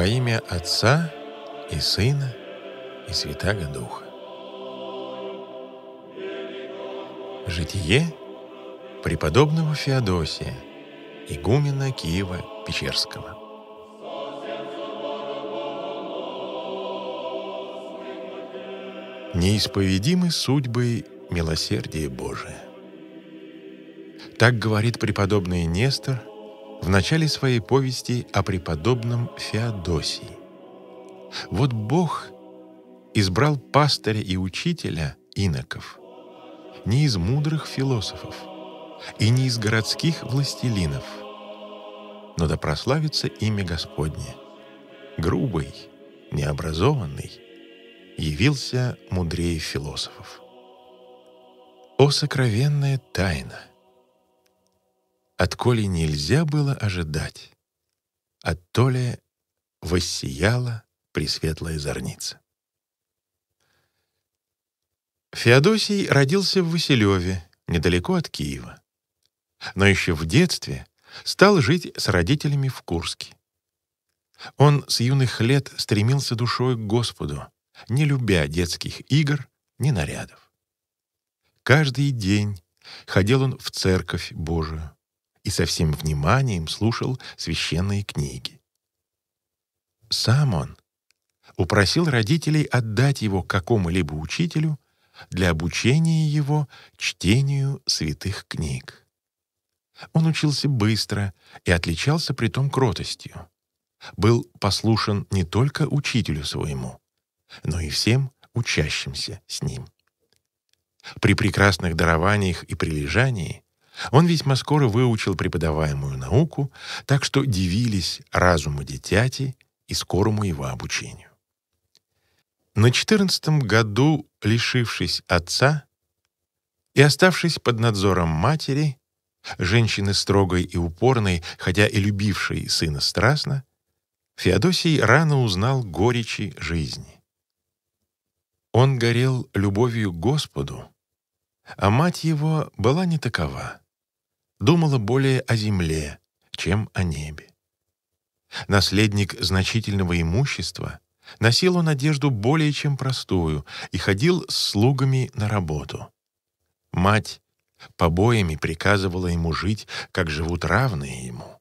Во имя Отца и Сына и Святаго Духа. Житие преподобного Феодосия, игумена Киева Печерского. Неисповедимы судьбы милосердие Божие. Так говорит преподобный Нестор – в начале своей повести о преподобном Феодосии. Вот Бог избрал пастыря и учителя иноков не из мудрых философов и не из городских властелинов, но да прославится имя Господне. Грубый, необразованный, явился мудрее философов. О сокровенная тайна! от Коли нельзя было ожидать, от Толя воссияла пресветлая зорница. Феодосий родился в Василеве, недалеко от Киева. Но еще в детстве стал жить с родителями в Курске. Он с юных лет стремился душой к Господу, не любя детских игр ни нарядов. Каждый день ходил он в церковь Божию, и со всем вниманием слушал священные книги. Сам он упросил родителей отдать его какому-либо учителю для обучения его чтению святых книг. Он учился быстро и отличался при том кротостью. Был послушен не только учителю своему, но и всем учащимся с ним. При прекрасных дарованиях и прилежании он весьма скоро выучил преподаваемую науку, так что дивились разуму дитяти и скорому его обучению. На четырнадцатом году, лишившись отца и оставшись под надзором матери, женщины строгой и упорной, хотя и любившей сына страстно, Феодосий рано узнал горечи жизни. Он горел любовью к Господу, а мать его была не такова думала более о земле, чем о небе. Наследник значительного имущества, носил он одежду более чем простую и ходил с слугами на работу. Мать побоями приказывала ему жить, как живут равные ему.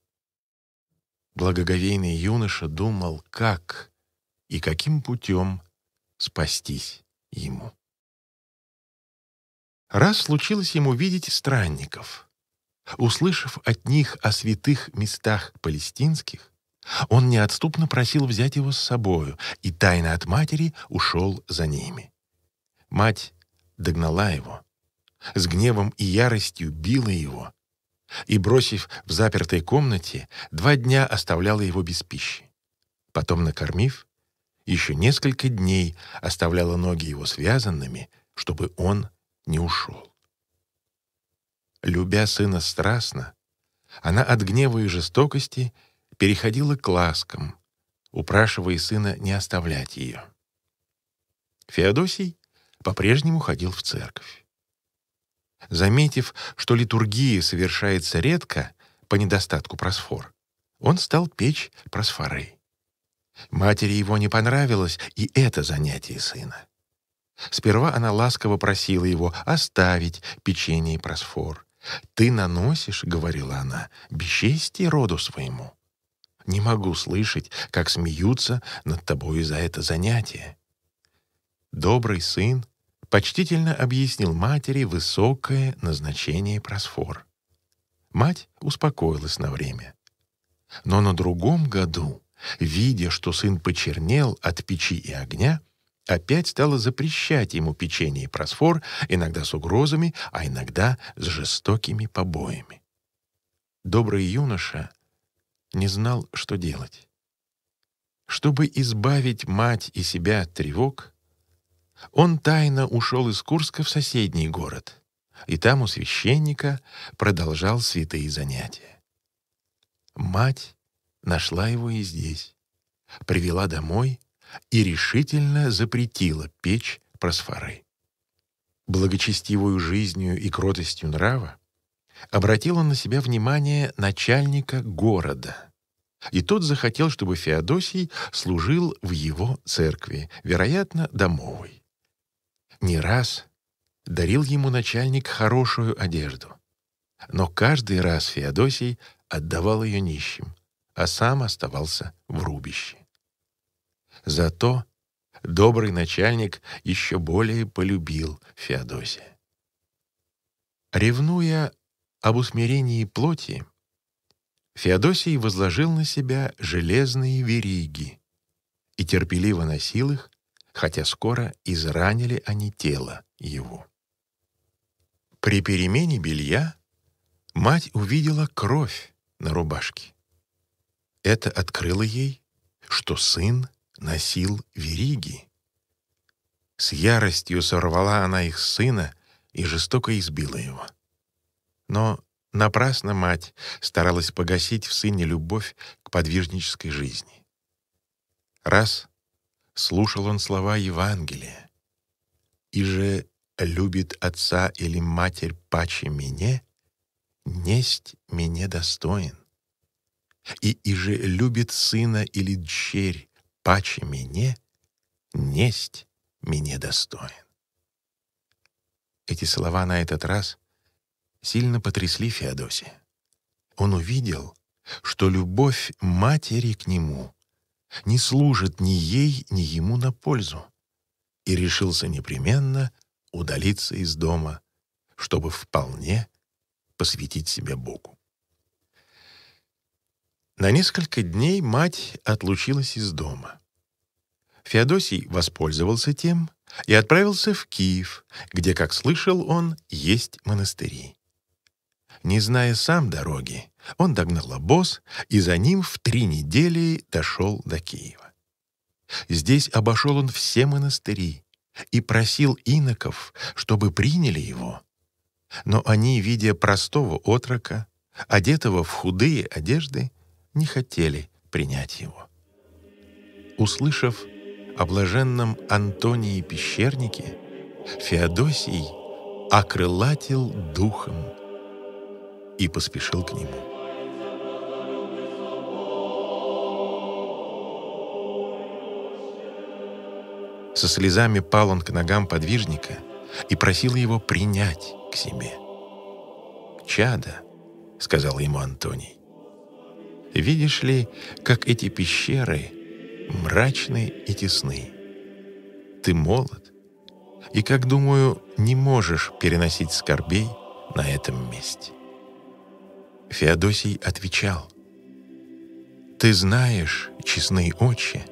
Благоговейный юноша думал, как и каким путем спастись ему. Раз случилось ему видеть странников — Услышав от них о святых местах палестинских, он неотступно просил взять его с собою и тайно от матери ушел за ними. Мать догнала его, с гневом и яростью била его и, бросив в запертой комнате, два дня оставляла его без пищи. Потом, накормив, еще несколько дней оставляла ноги его связанными, чтобы он не ушел. Любя сына страстно, она от гнева и жестокости переходила к ласкам, упрашивая сына не оставлять ее. Феодосий по-прежнему ходил в церковь. Заметив, что литургия совершается редко по недостатку просфор, он стал печь просфоры. Матери его не понравилось и это занятие сына. Сперва она ласково просила его оставить печенье и просфор, «Ты наносишь, — говорила она, — бесчестие роду своему. Не могу слышать, как смеются над тобой за это занятие». Добрый сын почтительно объяснил матери высокое назначение просфор. Мать успокоилась на время. Но на другом году, видя, что сын почернел от печи и огня, опять стала запрещать ему печенье и просфор, иногда с угрозами, а иногда с жестокими побоями. Добрый юноша не знал, что делать. Чтобы избавить мать и себя от тревог, он тайно ушел из Курска в соседний город, и там у священника продолжал святые занятия. Мать нашла его и здесь, привела домой — и решительно запретила печь просфоры. Благочестивую жизнью и кротостью нрава обратила на себя внимание начальника города. И тот захотел, чтобы Феодосий служил в его церкви, вероятно, домовой. Не раз дарил ему начальник хорошую одежду, но каждый раз Феодосий отдавал ее нищим, а сам оставался в рубище. Зато добрый начальник еще более полюбил Феодосия. Ревнуя об усмирении плоти, Феодосий возложил на себя железные вериги и терпеливо носил их, хотя скоро изранили они тело его. При перемене белья мать увидела кровь на рубашке. Это открыло ей, что сын носил вериги. С яростью сорвала она их сына и жестоко избила его. Но напрасно мать старалась погасить в сыне любовь к подвижнической жизни. Раз слушал он слова Евангелия, «И же любит отца или матерь паче мне, несть мне достоин. И иже любит сына или дщерь, паче мне, несть мне достоин. Эти слова на этот раз сильно потрясли Феодосия. Он увидел, что любовь матери к нему не служит ни ей, ни ему на пользу, и решился непременно удалиться из дома, чтобы вполне посвятить себя Богу. На несколько дней мать отлучилась из дома. Феодосий воспользовался тем и отправился в Киев, где, как слышал он, есть монастыри. Не зная сам дороги, он догнал обоз и за ним в три недели дошел до Киева. Здесь обошел он все монастыри и просил иноков, чтобы приняли его. Но они, видя простого отрока, одетого в худые одежды, не хотели принять его. Услышав о блаженном Антонии Пещернике, Феодосий окрылатил духом и поспешил к нему. Со слезами пал он к ногам подвижника и просил его принять к себе. «Чадо», — сказал ему Антоний, Видишь ли, как эти пещеры мрачны и тесны. Ты молод, и, как думаю, не можешь переносить скорбей на этом месте. Феодосий отвечал, «Ты знаешь, честные очи,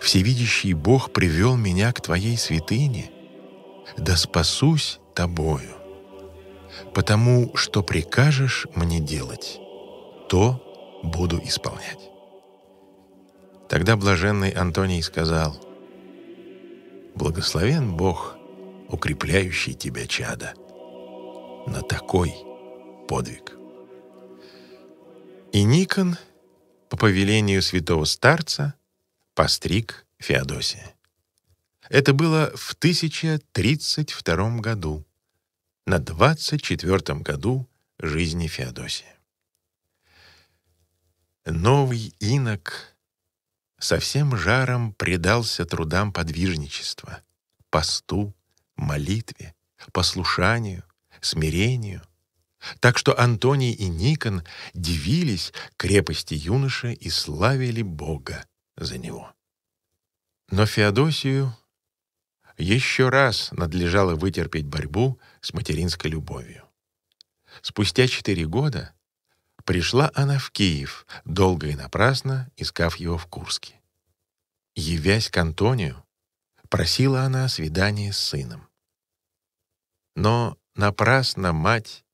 всевидящий Бог привел меня к твоей святыне, да спасусь тобою, потому что прикажешь мне делать, то буду исполнять». Тогда блаженный Антоний сказал, «Благословен Бог, укрепляющий тебя чада, на такой подвиг». И Никон, по повелению святого старца, постриг Феодосия. Это было в 1032 году, на 24 году жизни Феодосия. Новый инок со всем жаром предался трудам подвижничества, посту, молитве, послушанию, смирению. Так что Антоний и Никон дивились крепости юноши и славили Бога за него. Но Феодосию еще раз надлежало вытерпеть борьбу с материнской любовью. Спустя четыре года — Пришла она в Киев, долго и напрасно искав его в Курске. Явясь к Антонию, просила она о свидании с сыном. Но напрасно мать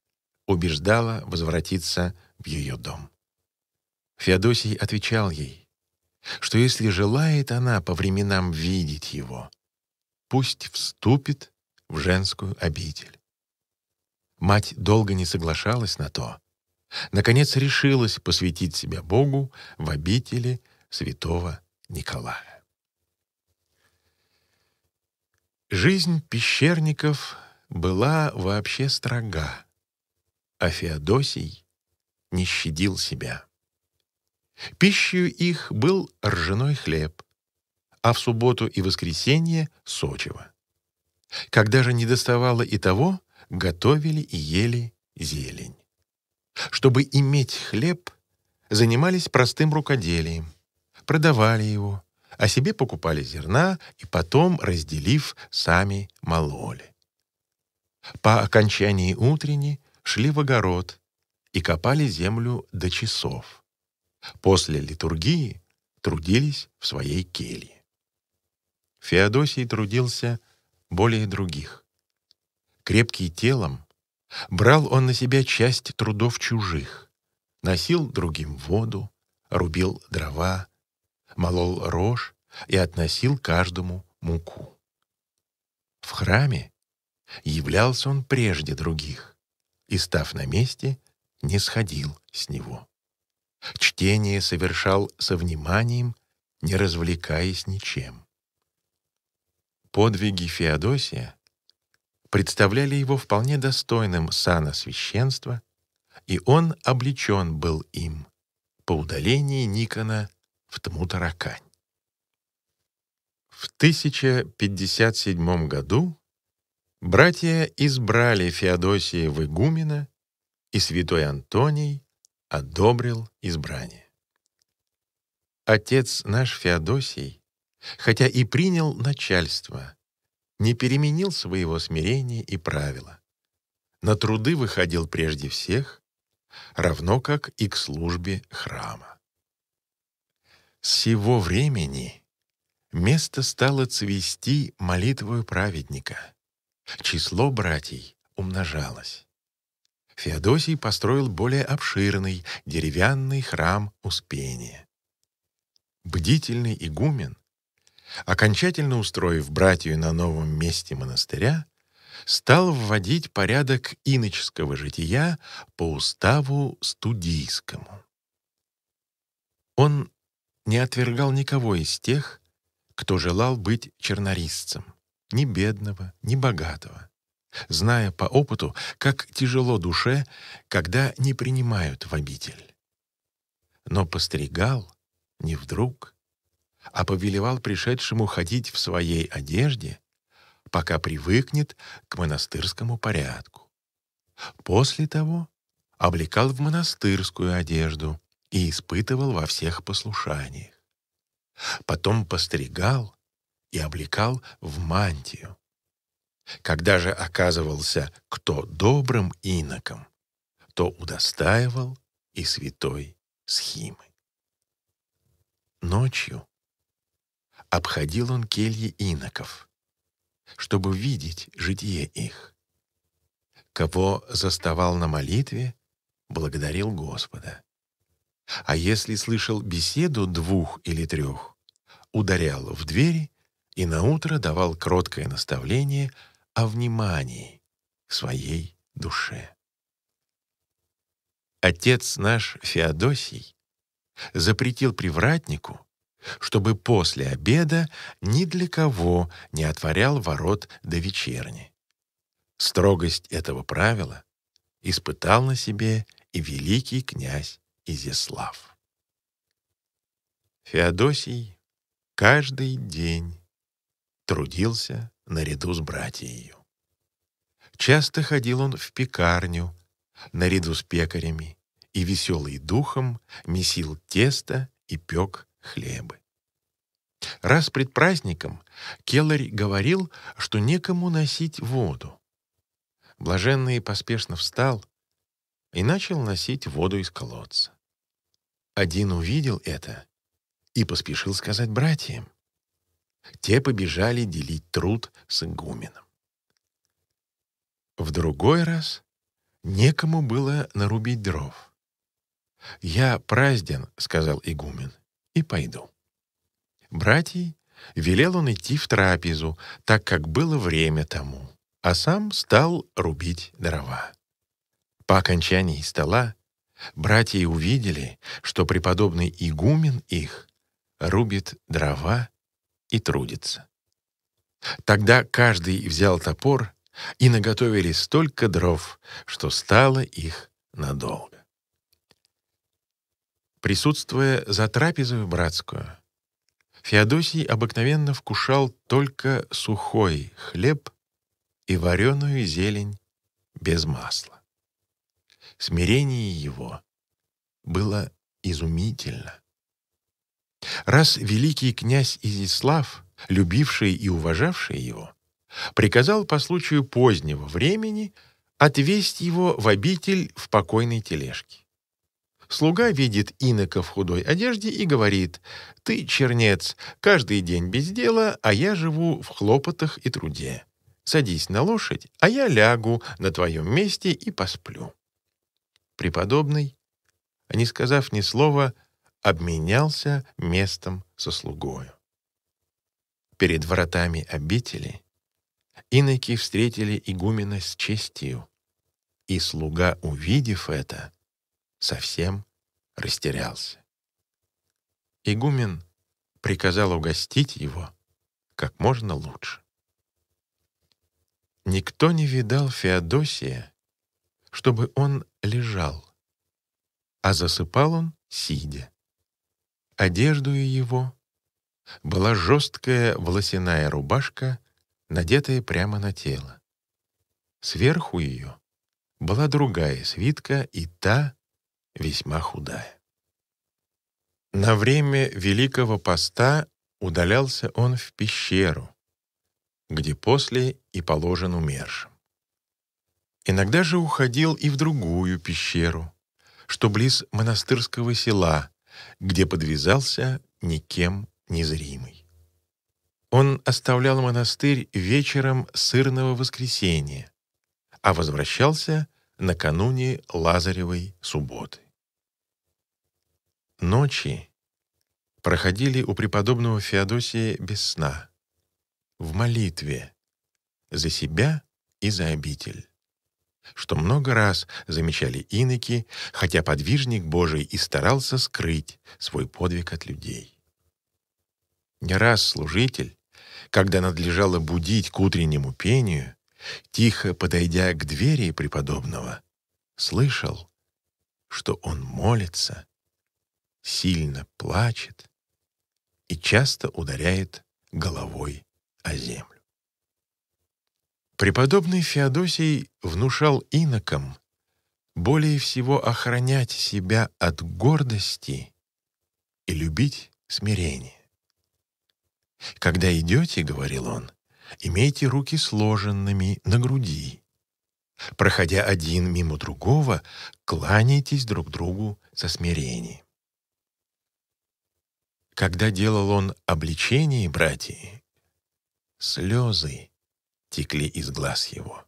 убеждала возвратиться в ее дом. Феодосий отвечал ей, что если желает она по временам видеть его, пусть вступит в женскую обитель. Мать долго не соглашалась на то, наконец решилась посвятить себя Богу в обители святого Николая. Жизнь пещерников была вообще строга, а Феодосий не щадил себя. Пищей их был ржаной хлеб, а в субботу и воскресенье — сочево. Когда же не доставало и того, готовили и ели зелень. Чтобы иметь хлеб, занимались простым рукоделием, продавали его, а себе покупали зерна и потом, разделив, сами мололи. По окончании утренней шли в огород и копали землю до часов. После литургии трудились в своей келье. Феодосий трудился более других. Крепкий телом, Брал он на себя часть трудов чужих, носил другим воду, рубил дрова, молол рожь и относил каждому муку. В храме являлся он прежде других и, став на месте, не сходил с него. Чтение совершал со вниманием, не развлекаясь ничем. Подвиги Феодосия представляли его вполне достойным сана священства, и он облечен был им по удалении Никона в Тмутаракань. В 1057 году братья избрали Феодосия в игумена, и святой Антоний одобрил избрание. Отец наш Феодосий, хотя и принял начальство, не переменил своего смирения и правила. На труды выходил прежде всех, равно как и к службе храма. С сего времени место стало цвести молитвою праведника. Число братьей умножалось. Феодосий построил более обширный деревянный храм Успения. Бдительный игумен окончательно устроив братью на новом месте монастыря, стал вводить порядок иноческого жития по уставу студийскому. Он не отвергал никого из тех, кто желал быть чернорисцем, ни бедного, ни богатого, зная по опыту, как тяжело душе, когда не принимают в обитель. Но постригал, не вдруг, а повелевал пришедшему ходить в своей одежде, пока привыкнет к монастырскому порядку. После того облекал в монастырскую одежду и испытывал во всех послушаниях. Потом постригал и облекал в мантию. Когда же оказывался кто добрым иноком, то удостаивал и святой схимы. Ночью обходил он кельи иноков, чтобы видеть житие их. Кого заставал на молитве, благодарил Господа. А если слышал беседу двух или трех, ударял в двери и наутро давал кроткое наставление о внимании к своей душе. Отец наш Феодосий запретил привратнику чтобы после обеда ни для кого не отворял ворот до вечерни. Строгость этого правила испытал на себе и великий князь Изяслав. Феодосий каждый день трудился наряду с братьею. Часто ходил он в пекарню наряду с пекарями и веселый духом месил тесто и пек хлебы. Раз пред праздником Келлари говорил, что некому носить воду. Блаженный поспешно встал и начал носить воду из колодца. Один увидел это и поспешил сказать братьям. Те побежали делить труд с игуменом. В другой раз некому было нарубить дров. «Я празден», — сказал игумен, — и пойду». Братьей велел он идти в трапезу, так как было время тому, а сам стал рубить дрова. По окончании стола братья увидели, что преподобный игумен их рубит дрова и трудится. Тогда каждый взял топор и наготовили столько дров, что стало их надолго присутствуя за трапезою братскую. Феодосий обыкновенно вкушал только сухой хлеб и вареную зелень без масла. Смирение его было изумительно. Раз великий князь Изислав, любивший и уважавший его, приказал по случаю позднего времени отвезть его в обитель в покойной тележке. Слуга видит инока в худой одежде и говорит, «Ты, чернец, каждый день без дела, а я живу в хлопотах и труде. Садись на лошадь, а я лягу на твоем месте и посплю». Преподобный, не сказав ни слова, обменялся местом со слугою. Перед вратами обители иноки встретили игумена с честью, и слуга, увидев это, совсем растерялся. Игумен приказал угостить его как можно лучше. Никто не видал Феодосия, чтобы он лежал, а засыпал он сидя. Одежду его была жесткая волосяная рубашка, надетая прямо на тело. Сверху ее была другая свитка, и та весьма худая. На время Великого Поста удалялся он в пещеру, где после и положен умершим. Иногда же уходил и в другую пещеру, что близ монастырского села, где подвязался никем незримый. Он оставлял монастырь вечером сырного воскресенья, а возвращался накануне Лазаревой субботы. Ночи проходили у преподобного Феодосия без сна, в молитве, за себя и за обитель что много раз замечали иноки, хотя подвижник Божий и старался скрыть свой подвиг от людей. Не раз служитель, когда надлежало будить к утреннему пению, тихо подойдя к двери преподобного, слышал, что он молится сильно плачет и часто ударяет головой о землю. Преподобный Феодосий внушал инокам более всего охранять себя от гордости и любить смирение. «Когда идете, — говорил он, — имейте руки сложенными на груди. Проходя один мимо другого, кланяйтесь друг другу со смирением. Когда делал он обличение братьи, слезы текли из глаз его.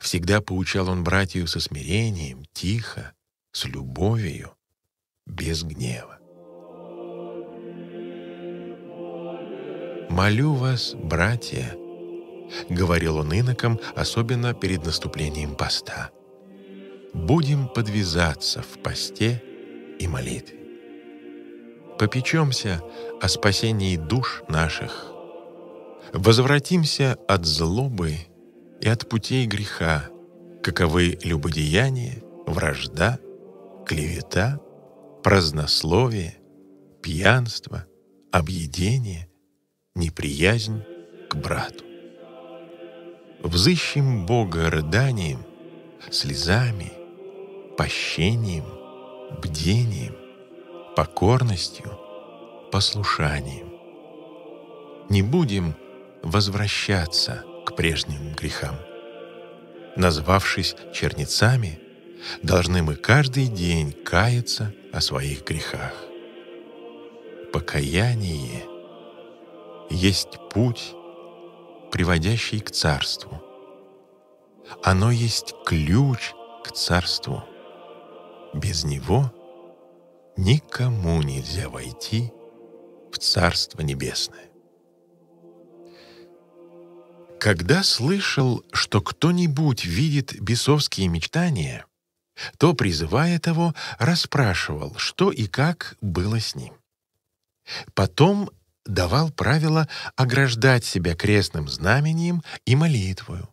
Всегда поучал он братью со смирением, тихо, с любовью, без гнева. «Молю вас, братья», — говорил он инокам, особенно перед наступлением поста, — «будем подвязаться в посте и молитве» попечемся о спасении душ наших. Возвратимся от злобы и от путей греха, каковы любодеяние, вражда, клевета, празднословие, пьянство, объедение, неприязнь к брату. Взыщем Бога рыданием, слезами, пощением, бдением, покорностью, послушанием. Не будем возвращаться к прежним грехам. Назвавшись черницами, должны мы каждый день каяться о своих грехах. Покаяние есть путь, приводящий к царству. Оно есть ключ к царству. Без него — никому нельзя войти в Царство Небесное. Когда слышал, что кто-нибудь видит бесовские мечтания, то, призывая того, расспрашивал, что и как было с ним. Потом давал правило ограждать себя крестным знамением и молитвою,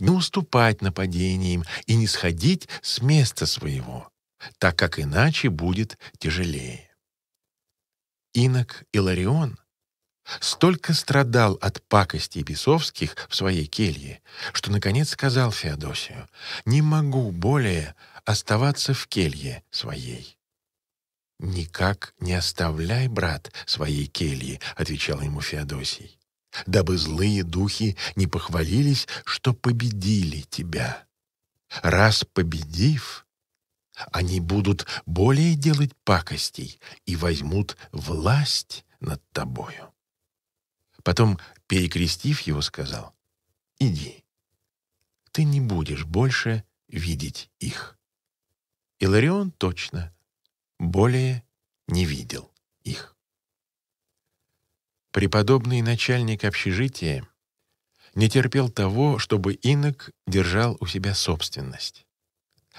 не уступать нападениям и не сходить с места своего, так как иначе будет тяжелее. Инок Иларион столько страдал от пакостей бесовских в своей келье, что, наконец, сказал Феодосию, «Не могу более оставаться в келье своей». «Никак не оставляй, брат, своей кельи», — отвечал ему Феодосий, «дабы злые духи не похвалились, что победили тебя. Раз победив, они будут более делать пакостей и возьмут власть над тобою. Потом, перекрестив его, сказал, «Иди, ты не будешь больше видеть их». Иларион точно более не видел их. Преподобный начальник общежития не терпел того, чтобы инок держал у себя собственность.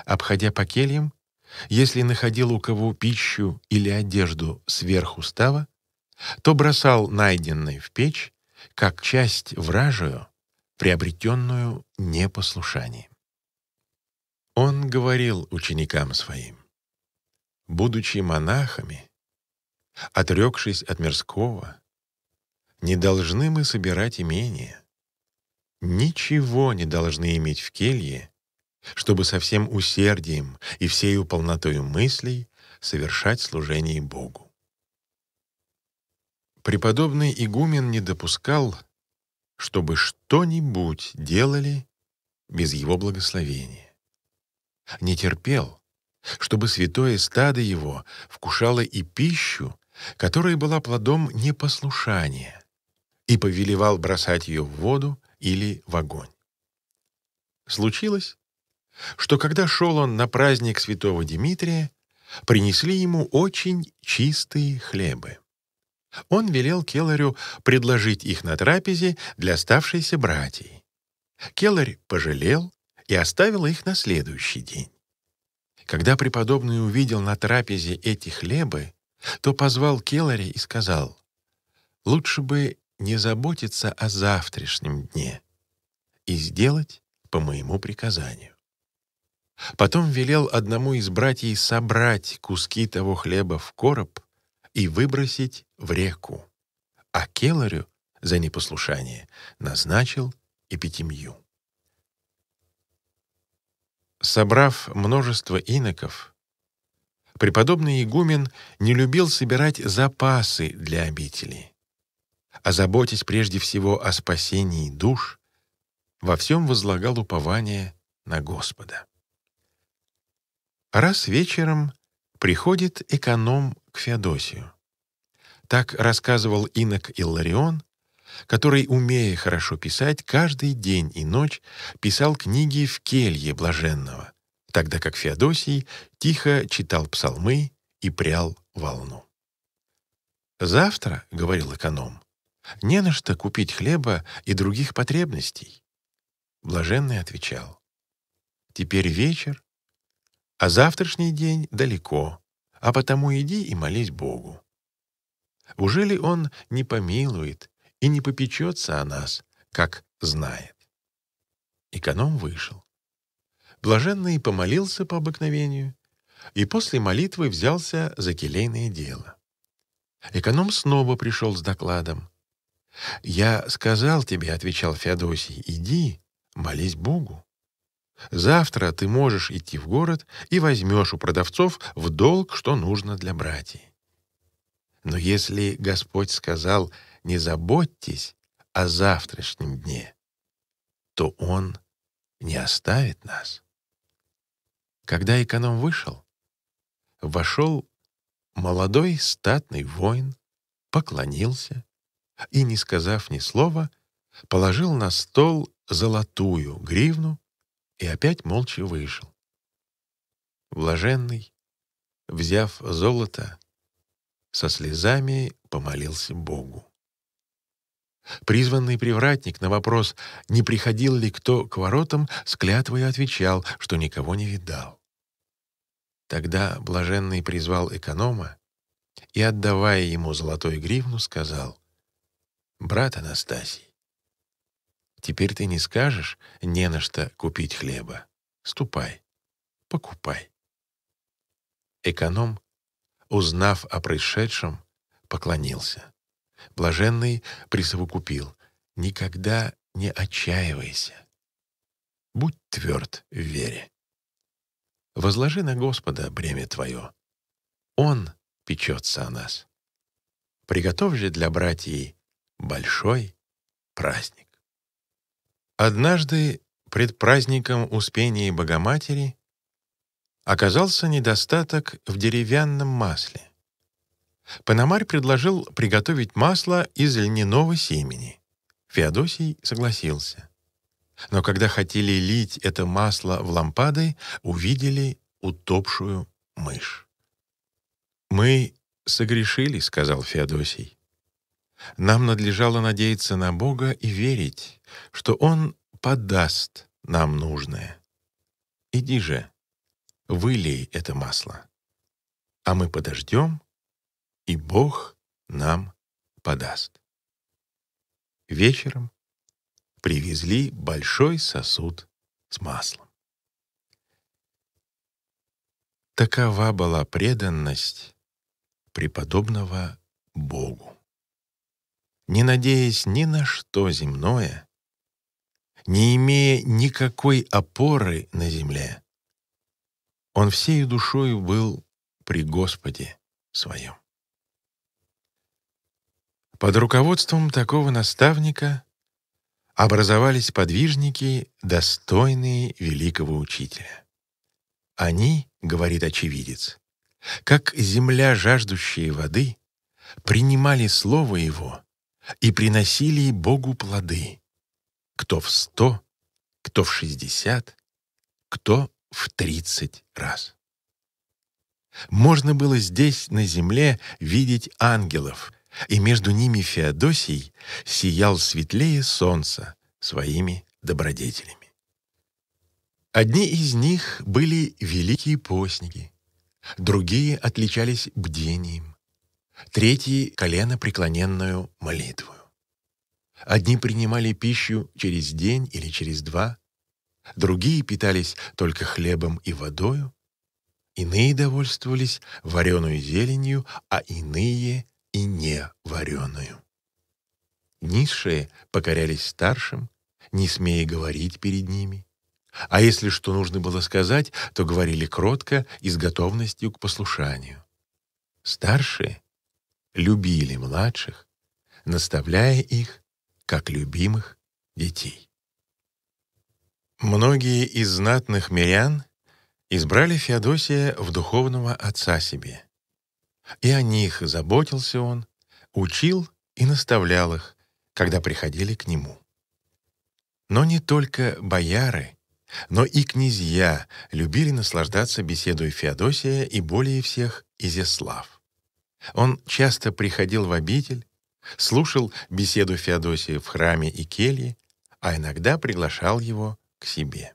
Обходя по кельям, если находил у кого пищу или одежду сверх устава, то бросал найденный в печь как часть вражию, приобретенную непослушанием. Он говорил ученикам своим, «Будучи монахами, отрекшись от мирского, не должны мы собирать имение, ничего не должны иметь в келье, чтобы со всем усердием и всею полнотою мыслей совершать служение Богу. Преподобный игумен не допускал, чтобы что-нибудь делали без его благословения. Не терпел, чтобы святое стадо его вкушало и пищу, которая была плодом непослушания, и повелевал бросать ее в воду или в огонь. Случилось, что когда шел он на праздник святого Дмитрия, принесли ему очень чистые хлебы. Он велел Келарю предложить их на трапезе для оставшейся братьей. Келарь пожалел и оставил их на следующий день. Когда преподобный увидел на трапезе эти хлебы, то позвал Келаря и сказал, «Лучше бы не заботиться о завтрашнем дне и сделать по моему приказанию». Потом велел одному из братьев собрать куски того хлеба в короб и выбросить в реку. А Келарю за непослушание назначил и эпитемью. Собрав множество иноков, преподобный игумен не любил собирать запасы для обители, а заботясь прежде всего о спасении душ, во всем возлагал упование на Господа. Раз вечером приходит эконом к Феодосию. Так рассказывал инок Илларион, который, умея хорошо писать, каждый день и ночь писал книги в келье блаженного, тогда как Феодосий тихо читал псалмы и прял волну. «Завтра, — говорил эконом, — не на что купить хлеба и других потребностей». Блаженный отвечал, «Теперь вечер, а завтрашний день далеко, а потому иди и молись Богу. Уже ли Он не помилует и не попечется о нас, как знает? Эконом вышел. Блаженный помолился по обыкновению и после молитвы взялся за келейное дело. Эконом снова пришел с докладом. «Я сказал тебе, — отвечал Феодосий, — иди, молись Богу». Завтра ты можешь идти в город и возьмешь у продавцов в долг, что нужно для братьев. Но если Господь сказал «не заботьтесь о завтрашнем дне», то Он не оставит нас. Когда эконом вышел, вошел молодой статный воин, поклонился и, не сказав ни слова, положил на стол золотую гривну и опять молча вышел. Блаженный, взяв золото, со слезами помолился Богу. Призванный привратник на вопрос, не приходил ли кто к воротам, с клятвой отвечал, что никого не видал. Тогда блаженный призвал эконома и, отдавая ему золотой гривну, сказал, «Брат Анастасий, Теперь ты не скажешь не на что купить хлеба. Ступай, покупай. Эконом, узнав о происшедшем, поклонился. Блаженный присовокупил. Никогда не отчаивайся. Будь тверд в вере. Возложи на Господа бремя твое. Он печется о нас. Приготовь же для братьей большой праздник. Однажды пред праздником Успения Богоматери оказался недостаток в деревянном масле. Пономарь предложил приготовить масло из льняного семени. Феодосий согласился. Но когда хотели лить это масло в лампады, увидели утопшую мышь. «Мы согрешили», — сказал Феодосий. «Нам надлежало надеяться на Бога и верить, что Он подаст нам нужное. Иди же, вылей это масло, а мы подождем, и Бог нам подаст. Вечером привезли большой сосуд с маслом. Такова была преданность преподобного Богу. Не надеясь ни на что земное, не имея никакой опоры на земле, он всей душою был при Господе своем. Под руководством такого наставника образовались подвижники, достойные великого учителя. Они, говорит очевидец, как земля, жаждущая воды, принимали слово его и приносили Богу плоды, кто в сто, кто в шестьдесят, кто в тридцать раз. Можно было здесь, на земле, видеть ангелов, и между ними Феодосий сиял светлее солнца своими добродетелями. Одни из них были великие постники, другие отличались бдением, третьи — колено преклоненную молитву. Одни принимали пищу через день или через два, другие питались только хлебом и водою, иные довольствовались вареную зеленью, а иные — и не вареную. Низшие покорялись старшим, не смея говорить перед ними. А если что нужно было сказать, то говорили кротко и с готовностью к послушанию. Старшие любили младших, наставляя их как любимых детей. Многие из знатных мирян избрали Феодосия в духовного отца себе. И о них заботился он, учил и наставлял их, когда приходили к нему. Но не только бояры, но и князья любили наслаждаться беседой Феодосия и более всех Изяслав. Он часто приходил в обитель, слушал беседу Феодосия в храме и келье, а иногда приглашал его к себе.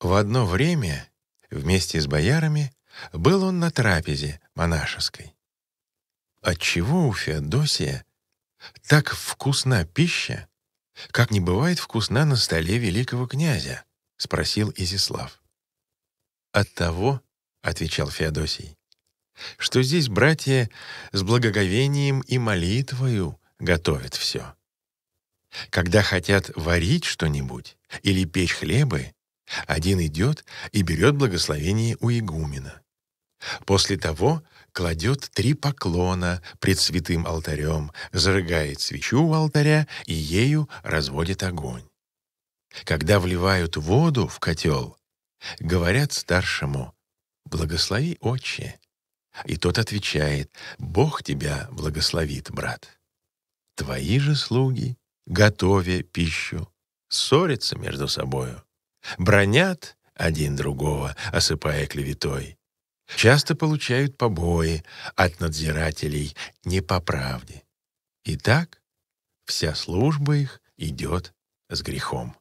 В одно время вместе с боярами был он на трапезе монашеской. Отчего у Феодосия так вкусна пища, как не бывает вкусна на столе великого князя? — спросил Изислав. «От того, — отвечал Феодосий, что здесь братья с благоговением и молитвою готовят все. Когда хотят варить что-нибудь или печь хлебы, один идет и берет благословение у игумена. После того кладет три поклона пред святым алтарем, зарыгает свечу у алтаря и ею разводит огонь. Когда вливают воду в котел, говорят старшему «Благослови, отче, и тот отвечает, «Бог тебя благословит, брат». Твои же слуги, готовя пищу, ссорятся между собою, бронят один другого, осыпая клеветой. Часто получают побои от надзирателей не по правде. И так вся служба их идет с грехом.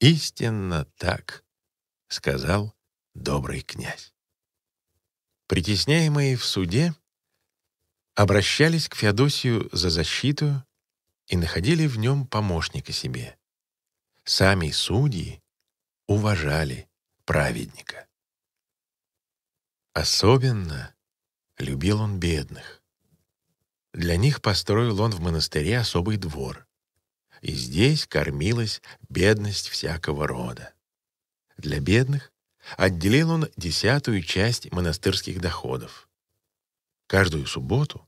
«Истинно так», — сказал добрый князь. Притесняемые в суде обращались к Феодосию за защиту и находили в нем помощника себе. Сами судьи уважали праведника. Особенно любил он бедных. Для них построил он в монастыре особый двор, и здесь кормилась бедность всякого рода. Для бедных Отделил он десятую часть монастырских доходов. Каждую субботу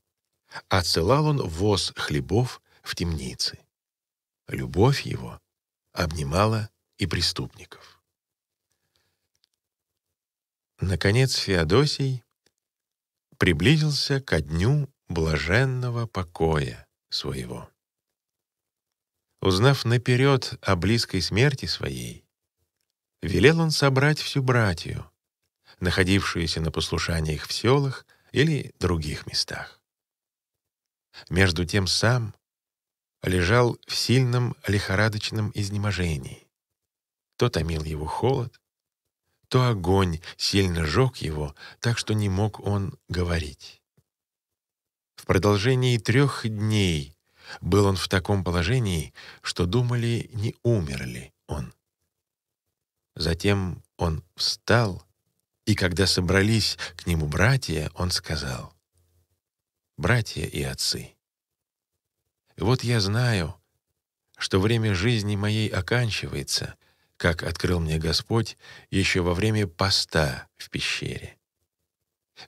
отсылал он воз хлебов в темницы. Любовь его обнимала и преступников. Наконец Феодосий приблизился ко дню блаженного покоя своего. Узнав наперед о близкой смерти своей, велел он собрать всю братью, находившуюся на послушаниях в селах или других местах. Между тем сам лежал в сильном лихорадочном изнеможении. То томил его холод, то огонь сильно жег его, так что не мог он говорить. В продолжении трех дней был он в таком положении, что думали, не умер ли он. Затем он встал, и когда собрались к нему братья, он сказал, «Братья и отцы, вот я знаю, что время жизни моей оканчивается, как открыл мне Господь еще во время поста в пещере.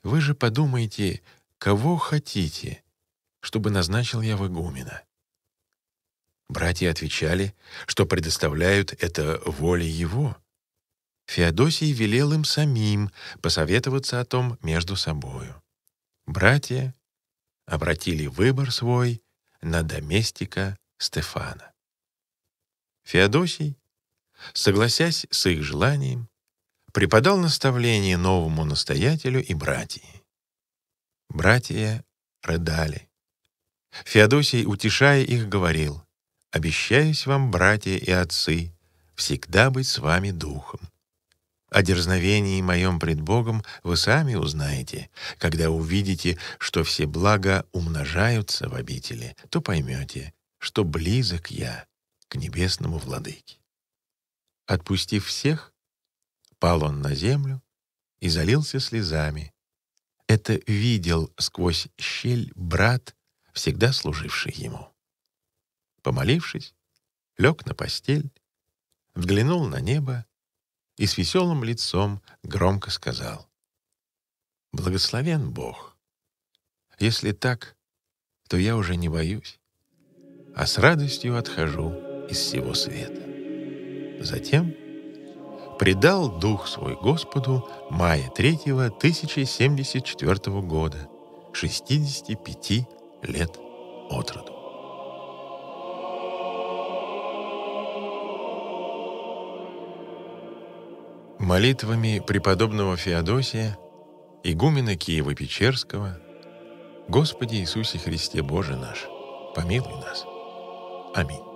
Вы же подумайте, кого хотите, чтобы назначил я в игумена». Братья отвечали, что предоставляют это воле его — Феодосий велел им самим посоветоваться о том между собою. Братья обратили выбор свой на доместика Стефана. Феодосий, согласясь с их желанием, преподал наставление новому настоятелю и братьям. Братья рыдали. Феодосий, утешая их, говорил, «Обещаюсь вам, братья и отцы, всегда быть с вами духом, о дерзновении моем пред Богом вы сами узнаете. Когда увидите, что все блага умножаются в обители, то поймете, что близок я к небесному владыке. Отпустив всех, пал он на землю и залился слезами. Это видел сквозь щель брат, всегда служивший ему. Помолившись, лег на постель, взглянул на небо и с веселым лицом громко сказал. «Благословен Бог! Если так, то я уже не боюсь, а с радостью отхожу из всего света». Затем предал дух свой Господу мая 3 -го 1074 года, 65 лет от роду. Молитвами преподобного Феодосия, игумена Киева-Печерского, Господи Иисусе Христе Боже наш, помилуй нас. Аминь.